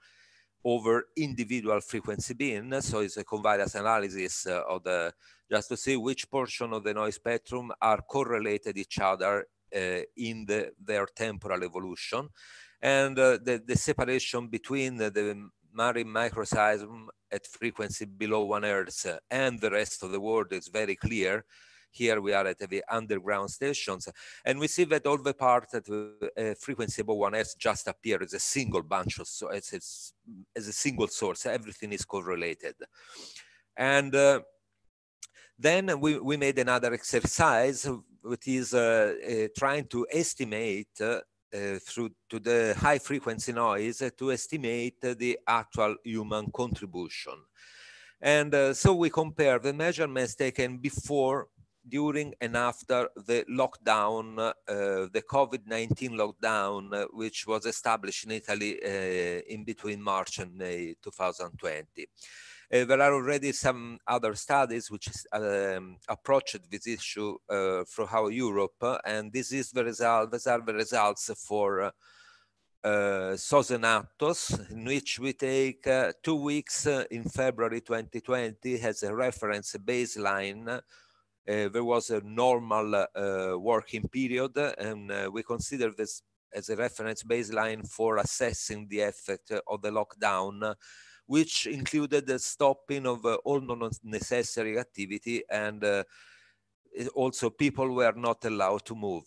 over individual frequency bin. So it's a covariance analysis uh, of the, just to see which portion of the noise spectrum are correlated each other uh, in the, their temporal evolution and uh, the, the separation between the marine microseism at frequency below one hertz and the rest of the world is very clear here we are at the underground stations and we see that all the parts at uh, frequency above Hertz just appear as a single bunch of so as, as, a single source everything is correlated and uh, then we, we made another exercise which is uh, uh, trying to estimate uh, through to the high frequency noise to estimate the actual human contribution. And so we compare the measurements taken before during and after the lockdown, uh, the COVID 19 lockdown, uh, which was established in Italy uh, in between March and May 2020. Uh, there are already some other studies which um, approached this issue uh, throughout Europe, uh, and this is the result. These are the results for uh, uh Sozenatos, in which we take uh, two weeks uh, in February 2020 as a reference baseline. Uh, there was a normal working period, and we consider this as a reference baseline for assessing the effect of the lockdown which included the stopping of uh, all non-necessary activity and uh, also people were not allowed to move.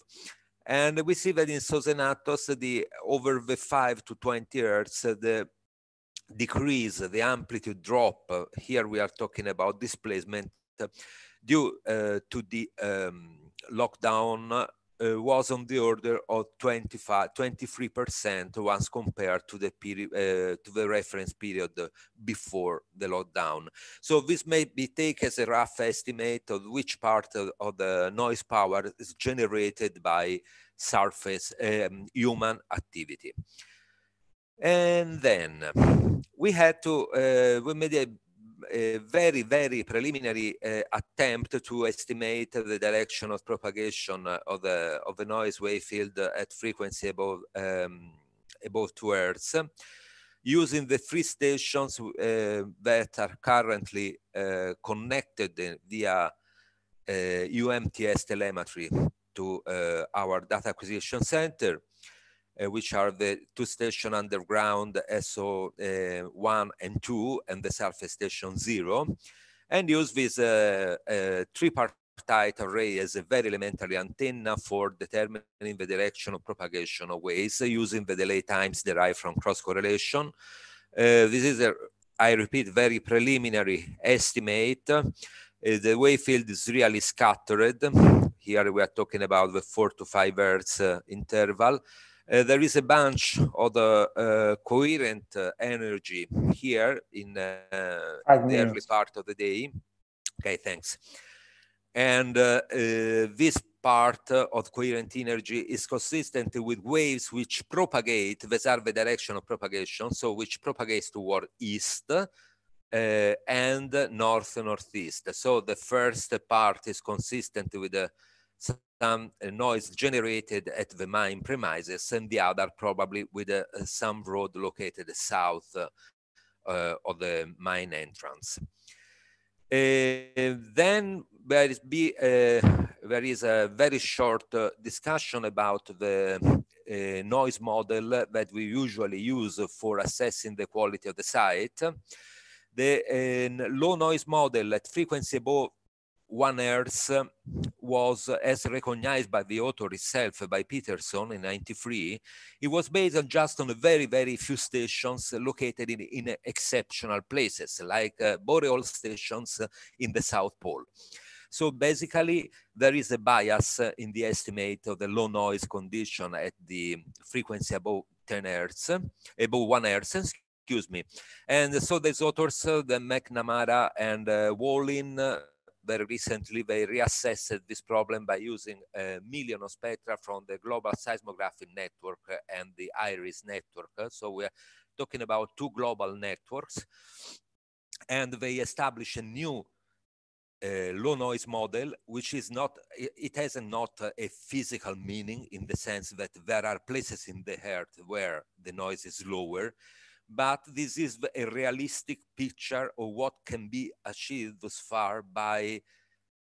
And we see that in Sosenatos, the over the 5 to 20 hertz, uh, the decrease, the amplitude drop, here we are talking about displacement, due uh, to the um, lockdown uh, was on the order of 25, 23% once compared to the period, uh, to the reference period before the lockdown. So this may be taken as a rough estimate of which part of, of the noise power is generated by surface um, human activity. And then we had to, uh, we made a a very, very preliminary uh, attempt to estimate the direction of propagation of the, uh, of the noise wave field at frequency above, um, above 2 hertz using the three stations uh, that are currently uh, connected via UMTS uh, telemetry to uh, our data acquisition center uh, which are the two station underground SO1 uh, and 2 and the surface station 0, and use this uh, uh, tripartite array as a very elementary antenna for determining the direction of propagation of waves using the delay times derived from cross correlation. this is a I repeat, very preliminary estimate. Uh, the wave field is really scattered. Here we are talking about the four to five hertz uh, interval. Uh, there is a bunch of the uh, uh, coherent uh, energy here in the early part of the day. Okay, thanks. And this part of coherent energy is consistent with waves which propagate, these are the direction of propagation, so which propagates toward east, uh, and north northeast. So the first part is consistent with the some uh, noise generated at the mine premises and the other probably with uh, uh, some road located south uh, of the mine entrance. Uh, then there is, be, uh, there is, a very short discussion about the noise model that we usually use for assessing the quality of the site. The low noise model at frequency above one Earth was, as recognized by the author itself, by Peterson in 93, it was based on just on very, very few stations located in, in exceptional places, like uh, boreal stations in the South Pole. So basically, there is a bias in the estimate of the low noise condition at the frequency above 10 hertz, above 1 hertz, excuse me. And so these authors, uh, the McNamara and uh, Wallin, uh, very recently they reassessed this problem by using a million of spectra from the global seismographic network and the IRIS network. So we are talking about two global networks. And they established a new uh, low noise model, which is not, it, it has a, not uh, a physical meaning in the sense that there are places in the Earth where the noise is lower, but this is a realistic picture of what can be achieved thus far by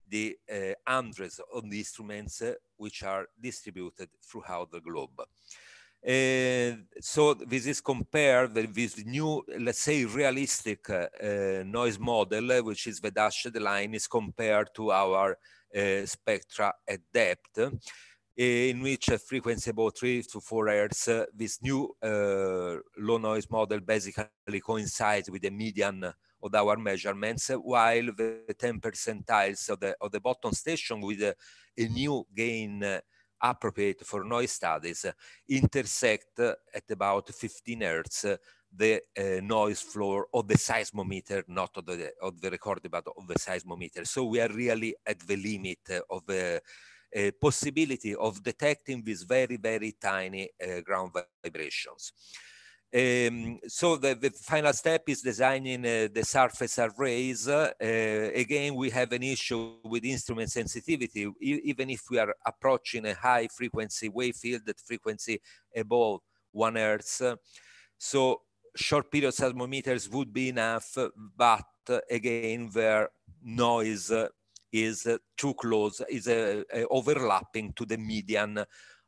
the uh, hundreds of the instruments uh, which are distributed throughout the globe. Uh, so this is compared with this new, let's say, realistic uh, uh, noise model, which is the dashed line, is compared to our uh, spectra at depth in which a frequency about 3 to 4 hertz, uh, this new uh, low noise model basically coincides with the median of our measurements, while the 10 percentiles of the, of the bottom station with a, a new gain uh, appropriate for noise studies uh, intersect uh, at about 15 hertz uh, the noise floor of the seismometer, not of the, of the recorder, but of the seismometer. So we are really at the limit of the possibility of detecting these very, very tiny uh, ground vibrations. Um, so the, the, final step is designing uh, the surface arrays. Uh, again, we have an issue with instrument sensitivity. E even if we are approaching a high frequency wave field, that frequency above one hertz. Uh, so short period seismometers would be enough, but uh, again, their noise uh, is too close, is overlapping to the median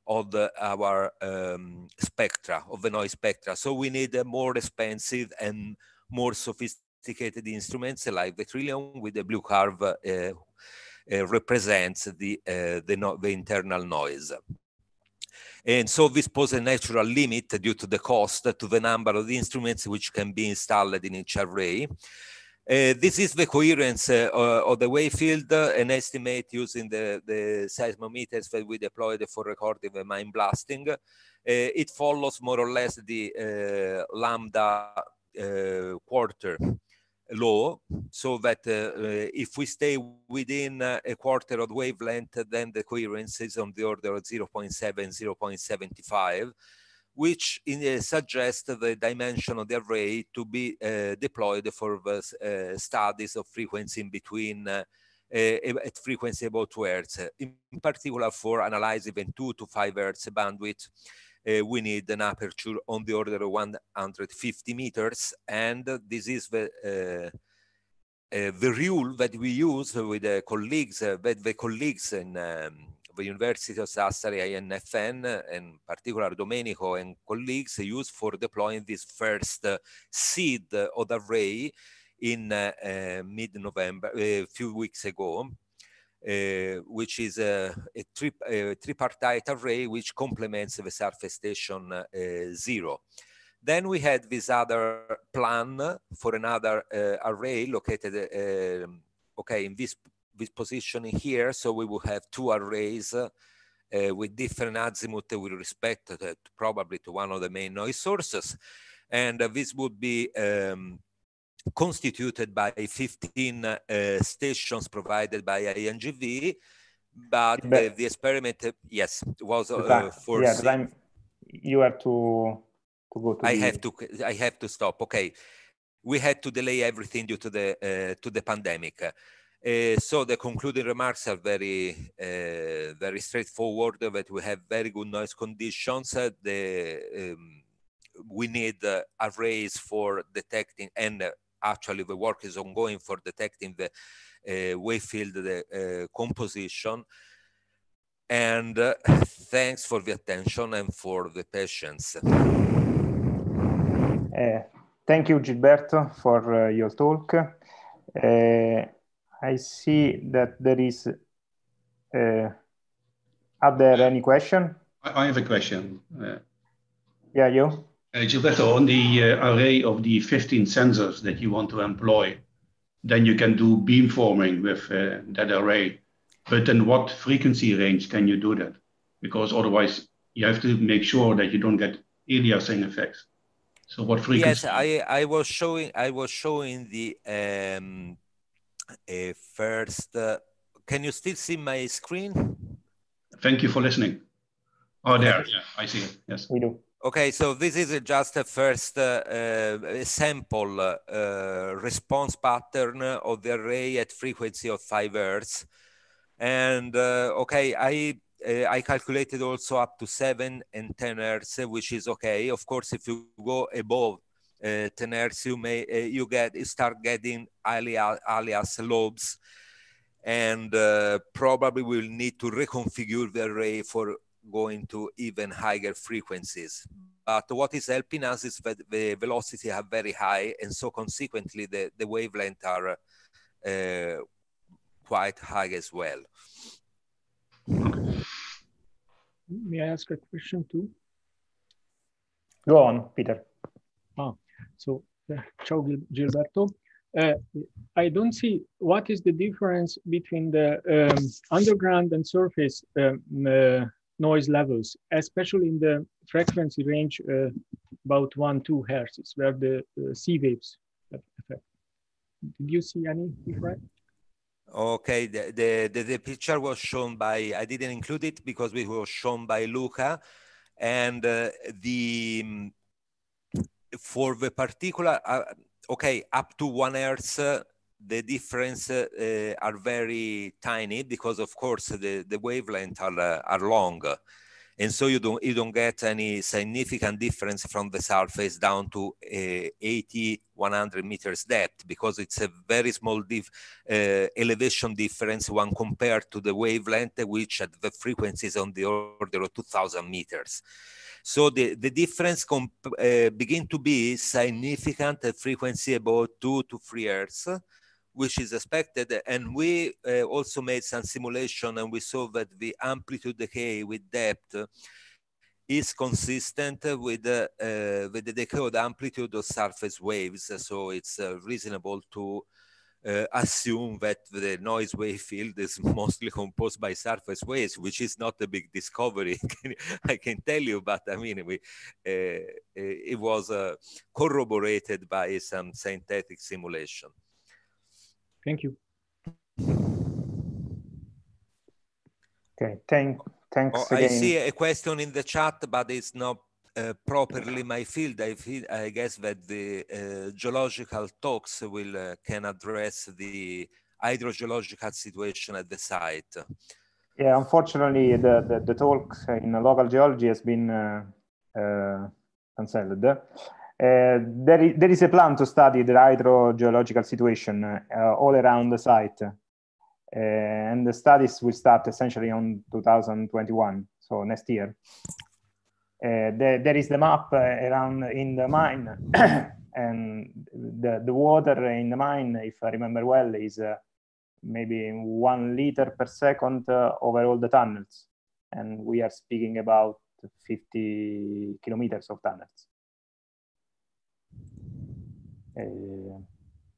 of the, our um, spectra, of the noise spectra. So we need a more expensive and more sophisticated instruments like the Trillium with the blue curve uh, uh, represents the, uh, the, no the, internal noise. And so this poses a natural limit due to the cost to the number of the instruments which can be installed in each array. Uh, this is the coherence uh, of the wave field, uh, an estimate using the, the seismometers that we deployed for recording the mine blasting. Uh, it follows more or less the uh, lambda quarter law, so that if we stay within a quarter of the wavelength, then the coherence is on the order of 0 0.7, 0 0.75 which in, uh, suggests the dimension of the array to be uh, deployed for the, uh, studies of frequency in between at frequency about 2 hertz. In particular, for analyzing even 2 to 5 hertz bandwidth, uh, we need an aperture on the order of 150 meters. And this is the, uh, uh, the rule that we use with colleagues, that the colleagues in um, University of Sassari INFN, and particular Domenico and colleagues used for deploying this first uh, seed of the array in uh, uh, mid-November, a few weeks ago. Uh, which is a, a, tri a, tripartite array which complements the surface station uh, zero. Then we had this other plan for another uh, array located, um, okay, in this this positioning here. So we will have two arrays uh, with different azimuth with respect uh, to, probably to one of the main noise sources. And uh, this would be um, constituted by 15 uh, stations provided by INGV, but, but uh, the experiment, uh, yes, was uh, for. Yeah, am you have to to go. To I the... have to. I have to stop. Okay, we had to delay everything due to the uh, to the pandemic. Uh, so the concluding remarks are very, uh, very straightforward. That we have very good noise conditions. Uh, the, um, we need arrays for detecting, and actually the work is ongoing for detecting the uh, wave field the, composition. And thanks for the attention and for the patience. thank you, Gilberto, for your talk. I see that there is. Uh, are there any question? I, I have a question. Uh, yeah, you. Uh, Gilberto, on the uh, array of the 15 sensors that you want to employ, then you can do beamforming with uh, that array. But in what frequency range can you do that? Because otherwise, you have to make sure that you don't get aliasing effects. So what frequency? Yes, I, I was showing I was showing the um, uh, first, uh, can you still see my screen? Thank you for listening. Oh, there, yeah, I see. Yes, we do. Okay, so this is just a first uh, uh sample uh, uh, response pattern of the array at frequency of five hertz. And okay, I uh, I calculated also up to 7 and 10 hertz, which is okay. Of course, if you go above uh, eh, tenors, you may uh, eh, you get you start getting alias, alias lobes, and uh, probably will need to reconfigure the array for going to even higher frequencies. But what is helping us is that the velocity are very high, and so consequently the the wavelength are uh, quite high as well. May I ask a question too? Go on, Peter. Oh. So, ciao Gilberto. Uh, I don't see what is the difference between the um, underground and surface um, uh, noise levels, especially in the frequency range uh, about one two hertz, where the sea uh, waves affect. Did you see any difference? Okay, the, the, the, the picture was shown by, I didn't include it because it was shown by Luca and uh, the for the particular, uh, okay, up to one hertz, uh, the difference uh, uh, are very tiny because, of course, the, the wavelength are, uh, are long and so you don't you don't get any significant difference from the surface down to uh, 80 100 meters depth because it's a very small diff, uh, elevation difference when compared to the wavelength which at the frequencies on the order of 2000 meters so the, the difference uh, begin to be significant at frequency about 2 to 3 hertz which is expected. And we uh, also made some simulation and we saw that the amplitude decay with depth is consistent with, uh, uh, with the decay amplitude of surface waves. So it's uh, reasonable to uh, assume that the noise wave field is mostly composed by surface waves, which is not a big discovery, I can tell you, but I mean, we, uh, it was corroborated by some synthetic simulation. Thank you. Okay, thank, thanks oh, I see a question in the chat, but it's not uh, properly my field. I, feel, I guess that the uh, geological talks will uh, can address the hydrogeological situation at the site. Yeah, unfortunately, the, the, the talk in local geology has been uh, uh, cancelled. Eh, there, is, there is a plan to study the hydrogeological situation uh, all around the site. Uh, and the studies will start essentially on 2021, so next year. There, there is the map around in the mine, and the, the water in the mine, if I remember well, is maybe one liter per second over all the tunnels. And we are speaking about 50 kilometers of tunnels. Uh,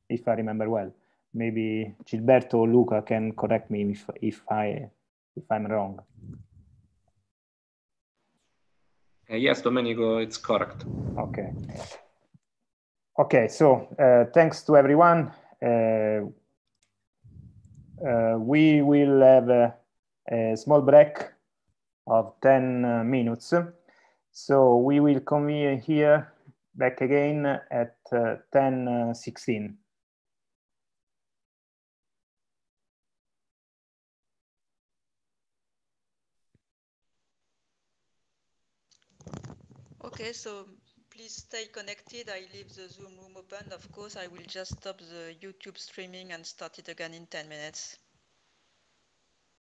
if I remember well. Maybe Gilberto or Luca can correct me if, if, I, if I'm wrong. Uh, yes, Domenico, it's correct. Okay. Okay, so uh, thanks to everyone. Uh, uh, we will have a, a, small break of 10 uh, minutes. So we will convene here back again at 10.16. Uh, uh, okay, so please stay connected. I leave the Zoom room open. Of course, I will just stop the YouTube streaming and start it again in 10 minutes.